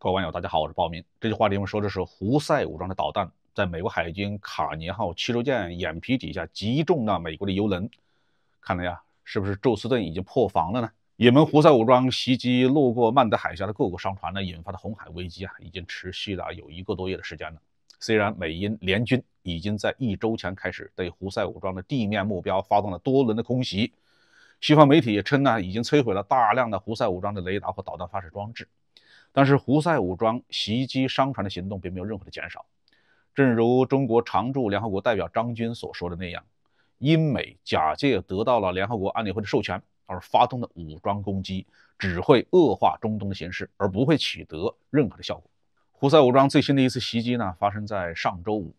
各位网友，大家好，我是鲍明。这句话里面说的是胡塞武装的导弹在美国海军卡尼号驱逐舰眼皮底下击中了美国的油轮。看来呀，是不是宙斯盾已经破防了呢？也门胡塞武装袭击路过曼德海峡的各国商船呢，引发的红海危机啊，已经持续了有一个多月的时间了。虽然美英联军已经在一周前开始对胡塞武装的地面目标发动了多轮的空袭，西方媒体也称呢，已经摧毁了大量的胡塞武装的雷达和导弹发射装置。但是，胡塞武装袭击商船的行动并没有任何的减少。正如中国常驻联合国代表张军所说的那样，英美假借得到了联合国安理会的授权而发动的武装攻击，只会恶化中东的形势，而不会取得任何的效果。胡塞武装最新的一次袭击呢，发生在上周五。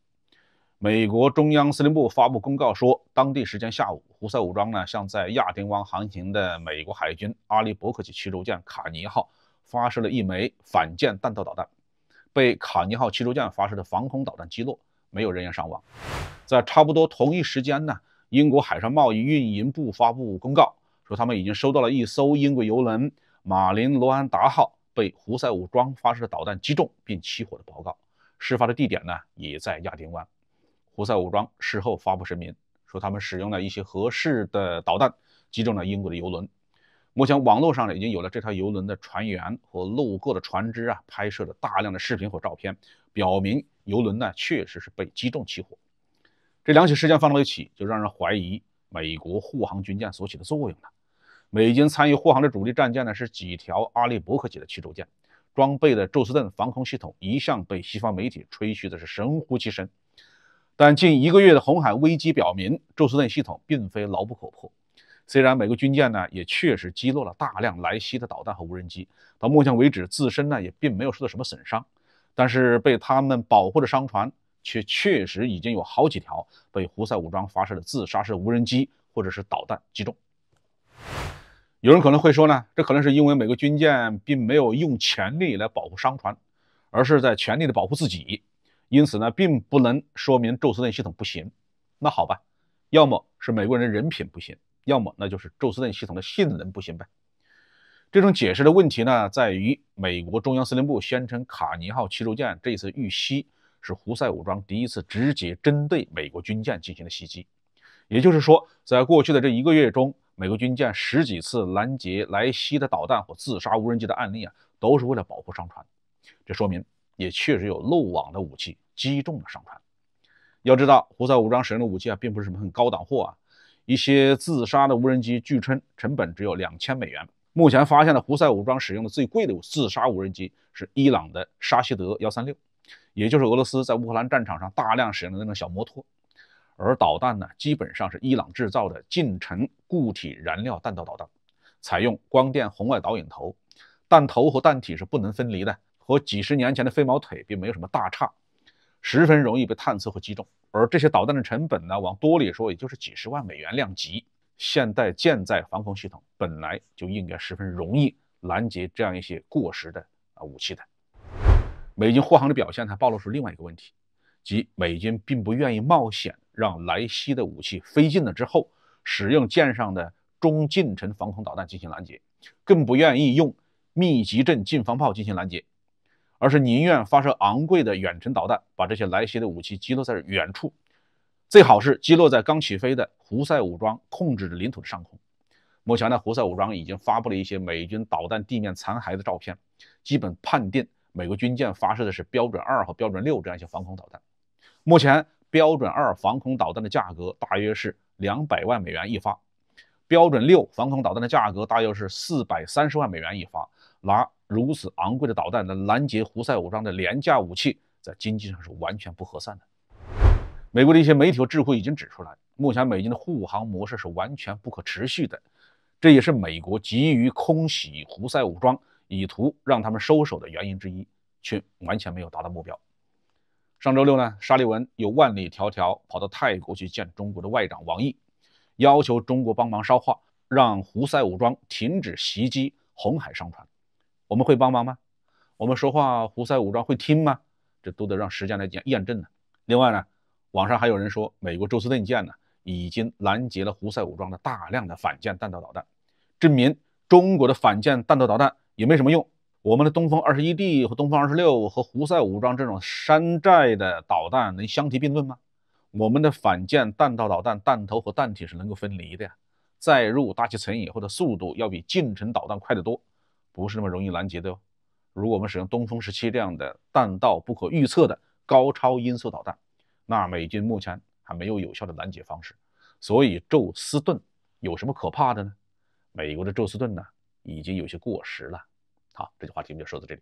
美国中央司令部发布公告说，当地时间下午，胡塞武装呢向在亚丁湾航行的美国海军阿利伯克级驱逐舰卡尼号。发射了一枚反舰弹道导弹，被卡尼号驱逐舰发射的防空导弹击落，没有人员伤亡。在差不多同一时间呢，英国海上贸易运营部发布公告，说他们已经收到了一艘英国油轮马林罗安达号被胡塞武装发射的导弹击中并起火的报告。事发的地点呢，也在亚丁湾。胡塞武装事后发布声明，说他们使用了一些合适的导弹击中了英国的油轮。目前网络上呢，已经有了这条游轮的船员和路过的船只啊拍摄的大量的视频和照片，表明游轮呢确实是被击中起火。这两起事件放到一起，就让人怀疑美国护航军舰所起的作用了。美军参与护航的主力战舰呢，是几条阿利伯克级的驱逐舰，装备的宙斯盾防空系统一向被西方媒体吹嘘的是神乎其神，但近一个月的红海危机表明，宙斯盾系统并非牢不可破。虽然美国军舰呢也确实击落了大量来袭的导弹和无人机，到目前为止自身呢也并没有受到什么损伤，但是被他们保护的商船却确实已经有好几条被胡塞武装发射的自杀式无人机或者是导弹击中。有人可能会说呢，这可能是因为美国军舰并没有用全力来保护商船，而是在全力的保护自己，因此呢并不能说明宙斯盾系统不行。那好吧，要么是美国人人品不行。要么那就是宙斯盾系统的性能不行呗。这种解释的问题呢，在于美国中央司令部宣称卡尼号驱逐舰这一次遇袭是胡塞武装第一次直接针对美国军舰进行了袭击。也就是说，在过去的这一个月中，美国军舰十几次拦截来袭的导弹或自杀无人机的案例啊，都是为了保护商船。这说明也确实有漏网的武器击中了商船。要知道，胡塞武装使用的武器啊，并不是什么很高档货啊。一些自杀的无人机，据称成本只有两千美元。目前发现的胡塞武装使用的最贵的自杀无人机是伊朗的沙希德幺三六，也就是俄罗斯在乌克兰战场上大量使用的那种小摩托。而导弹呢，基本上是伊朗制造的近程固体燃料弹道导弹，采用光电红外导引头，弹头和弹体是不能分离的，和几十年前的飞毛腿并没有什么大差。十分容易被探测和击中，而这些导弹的成本呢，往多里说也就是几十万美元量级。现代舰载防空系统本来就应该十分容易拦截这样一些过时的啊武器的。美军护航的表现还暴露出另外一个问题，即美军并不愿意冒险让来袭的武器飞近了之后，使用舰上的中近程防空导弹进行拦截，更不愿意用密集阵近防炮进行拦截。而是宁愿发射昂贵的远程导弹，把这些来袭的武器击落在远处，最好是击落在刚起飞的胡塞武装控制的领土的上空。目前呢，胡塞武装已经发布了一些美军导弹地面残骸的照片，基本判定美国军舰发射的是标准二和标准六这样一些防空导弹。目前，标准二防空导弹的价格大约是两百万美元一发，标准六防空导弹的价格大约是四百三十万美元一发。拿如此昂贵的导弹来拦截胡塞武装的廉价武器，在经济上是完全不合算的。美国的一些媒体和智库已经指出来，目前美军的护航模式是完全不可持续的，这也是美国急于空袭胡塞武装，以图让他们收手的原因之一，却完全没有达到目标。上周六呢，沙利文又万里迢迢跑到泰国去见中国的外长王毅，要求中国帮忙捎话，让胡塞武装停止袭击红海商船。我们会帮忙吗？我们说话，胡塞武装会听吗？这都得让时间来验验证呢。另外呢，网上还有人说，美国宙斯盾舰呢已经拦截了胡塞武装的大量的反舰弹道导弹，证明中国的反舰弹道导弹也没什么用。我们的东风二十一 D 和东风二十六和胡塞武装这种山寨的导弹能相提并论吗？我们的反舰弹道导弹弹头和弹体是能够分离的呀，载入大气层以后的速度要比近程导弹快得多。不是那么容易拦截的哟。如果我们使用东风十七这样的弹道不可预测的高超音速导弹，那美军目前还没有有效的拦截方式。所以，宙斯盾有什么可怕的呢？美国的宙斯盾呢，已经有些过时了。好，这句话题目就说到这里。